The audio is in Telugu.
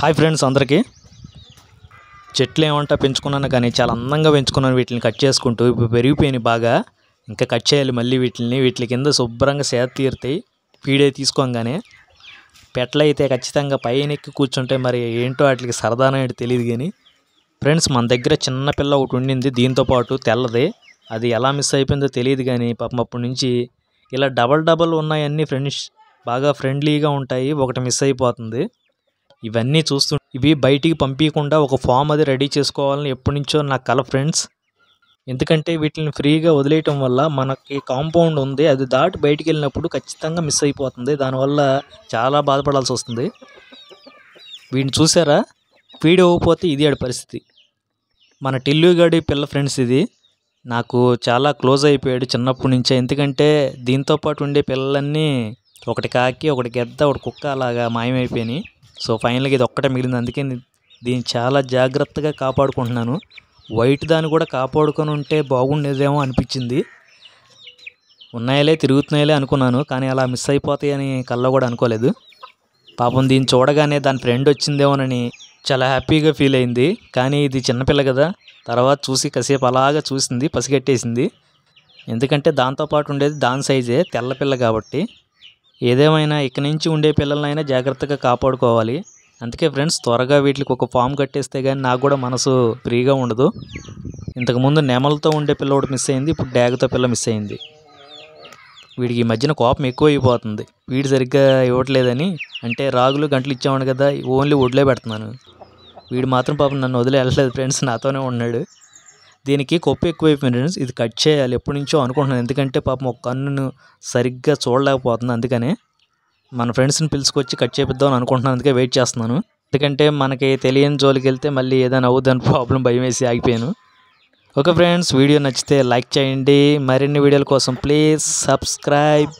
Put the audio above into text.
హాయ్ ఫ్రెండ్స్ అందరికీ చెట్లు ఏమంటా పెంచుకున్నాను కానీ చాలా అందంగా పెంచుకున్నాను వీటిని కట్ చేసుకుంటూ ఇప్పుడు పెరిగిపోయినాయి బాగా ఇంకా కట్ చేయాలి మళ్ళీ వీటిని వీటి కింద శుభ్రంగా సేద తీరుతాయి పీడే తీసుకోగానే అయితే ఖచ్చితంగా పైన ఎక్కి కూర్చుంటే మరి ఏంటో వాటికి సరదానో ఏంటి తెలియదు కానీ ఫ్రెండ్స్ మన దగ్గర చిన్న పిల్ల ఒకటి ఉండింది దీంతోపాటు తెల్లది అది ఎలా మిస్ అయిపోయిందో తెలియదు కానీ పాపం అప్పటి నుంచి ఇలా డబల్ డబల్ ఉన్నాయన్నీ ఫ్రెండ్స్ బాగా ఫ్రెండ్లీగా ఉంటాయి ఒకటి మిస్ అయిపోతుంది ఇవన్నీ చూస్తూ ఇవి బయటికి పంపించకుండా ఒక ఫామ్ అది రెడీ చేసుకోవాలని ఎప్పటి నుంచో నా కల ఫ్రెండ్స్ ఎందుకంటే వీటిని ఫ్రీగా వదిలేయటం వల్ల మనకి కాంపౌండ్ ఉంది అది దాటి బయటికి వెళ్ళినప్పుడు ఖచ్చితంగా మిస్ అయిపోతుంది దానివల్ల చాలా బాధపడాల్సి వస్తుంది వీడిని చూసారా వీడియో అవ్వకపోతే ఇది ఆడి పరిస్థితి మన టిల్లుగాడి పిల్ల ఫ్రెండ్స్ ఇది నాకు చాలా క్లోజ్ అయిపోయాడు చిన్నప్పటి నుంచే ఎందుకంటే దీంతో పాటు ఉండే పిల్లలన్నీ ఒకటి కాకి ఒకటి గెద్ద ఒకటి కుక్క అలాగా మాయమైపోయినాయి సో ఫైనల్గా ఇది ఒక్కటే మిగిలింది అందుకే దీన్ని చాలా జాగ్రత్తగా కాపాడుకుంటున్నాను వైట్ దాన్ని కూడా కాపాడుకొని ఉంటే బాగుండేదేమో అనిపించింది ఉన్నాయలే తిరుగుతున్నాయలే అనుకున్నాను కానీ అలా మిస్ అయిపోతాయని కల్లో కూడా అనుకోలేదు పాపం దీన్ని చూడగానే దాని ఫ్రెండ్ వచ్చిందేమోనని చాలా హ్యాపీగా ఫీల్ అయింది కానీ ఇది చిన్నపిల్ల కదా తర్వాత చూసి కాసేపు అలాగా చూసింది పసిగట్టేసింది ఎందుకంటే దాంతోపాటు ఉండేది దాని సైజే తెల్లపిల్ల కాబట్టి ఏదేమైనా ఇక్కడి నుంచి ఉండే పిల్లలనైనా జాగ్రత్తగా కాపాడుకోవాలి అందుకే ఫ్రెండ్స్ త్వరగా వీటికి ఒక ఫామ్ కట్టేస్తే కానీ నాకు కూడా మనసు ఫ్రీగా ఉండదు ఇంతకుముందు నెమలతో ఉండే పిల్లోడు మిస్ అయింది ఇప్పుడు డ్యాగ్తో పిల్ల మిస్ అయింది వీడికి ఈ మధ్యన కోపం ఎక్కువ అయిపోతుంది వీడు సరిగ్గా ఇవ్వట్లేదని అంటే రాగులు గంటలు ఇచ్చేవాడు కదా ఓన్లీ ఒడ్లే పెడుతున్నాను వీడు మాత్రం పాపం నన్ను వదిలి వెళ్ళలేదు ఫ్రెండ్స్ నాతోనే ఉన్నాడు దీనికి కొప్పు ఎక్కువైపోయింది ఫ్రెండ్స్ ఇది కట్ చేయాలి ఎప్పటి నుంచో అనుకుంటున్నాను ఎందుకంటే పాపం ఒక కన్నును సరిగ్గా చూడలేకపోతుంది అందుకనే మన ఫ్రెండ్స్ని పిలుచుకొచ్చి కట్ చేపిద్దాం అనుకుంటున్నాను అందుకే వెయిట్ చేస్తున్నాను ఎందుకంటే మనకి తెలియని జోలికి వెళ్తే మళ్ళీ ఏదైనా అవుద్దని ప్రాబ్లం భయం వేసి ఆగిపోయాను ఓకే ఫ్రెండ్స్ వీడియో నచ్చితే లైక్ చేయండి మరిన్ని వీడియోల కోసం ప్లీజ్ సబ్స్క్రైబ్